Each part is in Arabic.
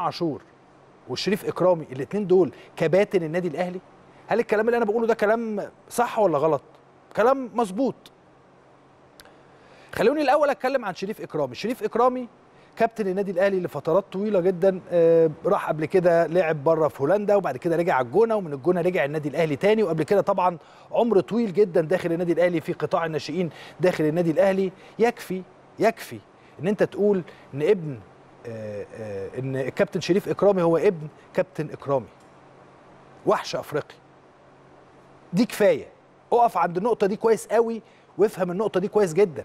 عاشور وشريف اكرامي الاثنين دول كباتن النادي الاهلي هل الكلام اللي انا بقوله ده كلام صح ولا غلط كلام مظبوط خلوني الاول اتكلم عن شريف اكرامي شريف اكرامي كابتن النادي الاهلي لفترات طويله جدا آه، راح قبل كده لعب بره في هولندا وبعد كده رجع الجونه ومن الجونه رجع النادي الاهلي تاني وقبل كده طبعا عمر طويل جدا داخل النادي الاهلي في قطاع الناشئين داخل النادي الاهلي يكفي يكفي ان انت تقول ان ابن آه، آه، ان الكابتن شريف اكرامي هو ابن كابتن اكرامي وحش افريقي دي كفايه اقف عند النقطه دي كويس قوي وافهم النقطه دي كويس جدا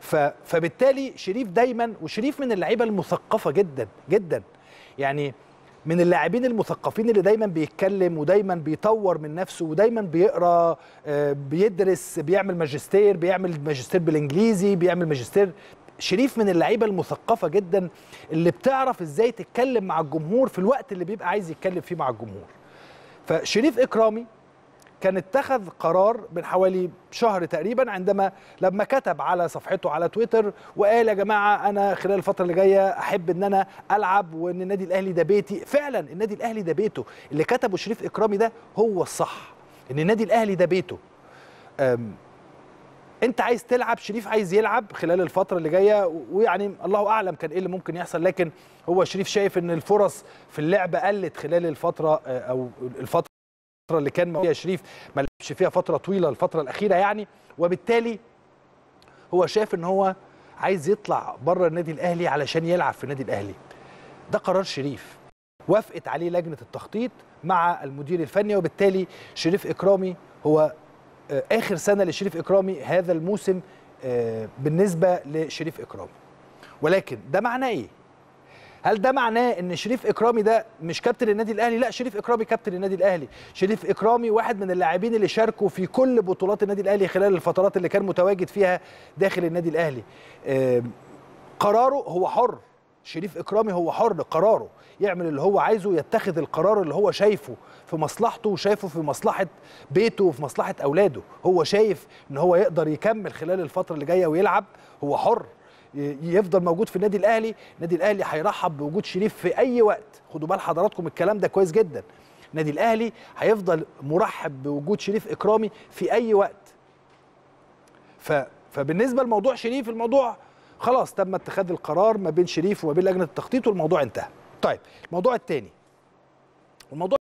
ف... فبالتالي شريف دايما وشريف من اللعيبه المثقفه جدا جدا يعني من اللاعبين المثقفين اللي دايما بيتكلم ودايما بيطور من نفسه ودايما بيقرا آه، بيدرس بيعمل ماجستير بيعمل ماجستير بالانجليزي بيعمل ماجستير شريف من اللعيبه المثقفه جدا اللي بتعرف ازاي تتكلم مع الجمهور في الوقت اللي بيبقى عايز يتكلم فيه مع الجمهور فشريف اكرامي كان اتخذ قرار من حوالي شهر تقريبا عندما لما كتب على صفحته على تويتر وقال يا جماعه انا خلال الفتره اللي جايه احب ان انا العب وان النادي الاهلي ده بيتي فعلا النادي الاهلي ده بيته اللي كتبه شريف اكرامي ده هو الصح ان النادي الاهلي ده بيته انت عايز تلعب شريف عايز يلعب خلال الفتره اللي جايه ويعني الله اعلم كان ايه اللي ممكن يحصل لكن هو شريف شايف ان الفرص في اللعب قلت خلال الفتره آه، او الفتره اللي كان فيها شريف ما لعبش فيها فتره طويله الفتره الاخيره يعني وبالتالي هو شايف ان هو عايز يطلع بره النادي الاهلي علشان يلعب في النادي الاهلي ده قرار شريف وافقت عليه لجنه التخطيط مع المدير الفني وبالتالي شريف اكرامي هو آه، اخر سنه لشريف اكرامي هذا الموسم آه، بالنسبه لشريف اكرامي ولكن ده معناه ايه هل ده معناه ان شريف اكرامي ده مش كابتن النادي الاهلي لا شريف اكرامي كابتن النادي الاهلي شريف اكرامي واحد من اللاعبين اللي شاركوا في كل بطولات النادي الاهلي خلال الفترات اللي كان متواجد فيها داخل النادي الاهلي آه، قراره هو حر شريف اكرامي هو حر قراره يعمل اللي هو عايزه يتخذ القرار اللي هو شايفه في مصلحته وشايفه في مصلحه بيته وفي مصلحه اولاده هو شايف ان هو يقدر يكمل خلال الفتره اللي جايه ويلعب هو حر يفضل موجود في النادي الاهلي النادي الاهلي هيرحب بوجود شريف في اي وقت خدوا بال حضراتكم الكلام ده كويس جدا النادي الاهلي هيفضل مرحب بوجود شريف اكرامي في اي وقت ف... فبالنسبه لموضوع شريف الموضوع خلاص تم اتخاذ القرار ما بين شريف وما بين لجنه التخطيط والموضوع انتهى طيب الموضوع الثاني الموضوع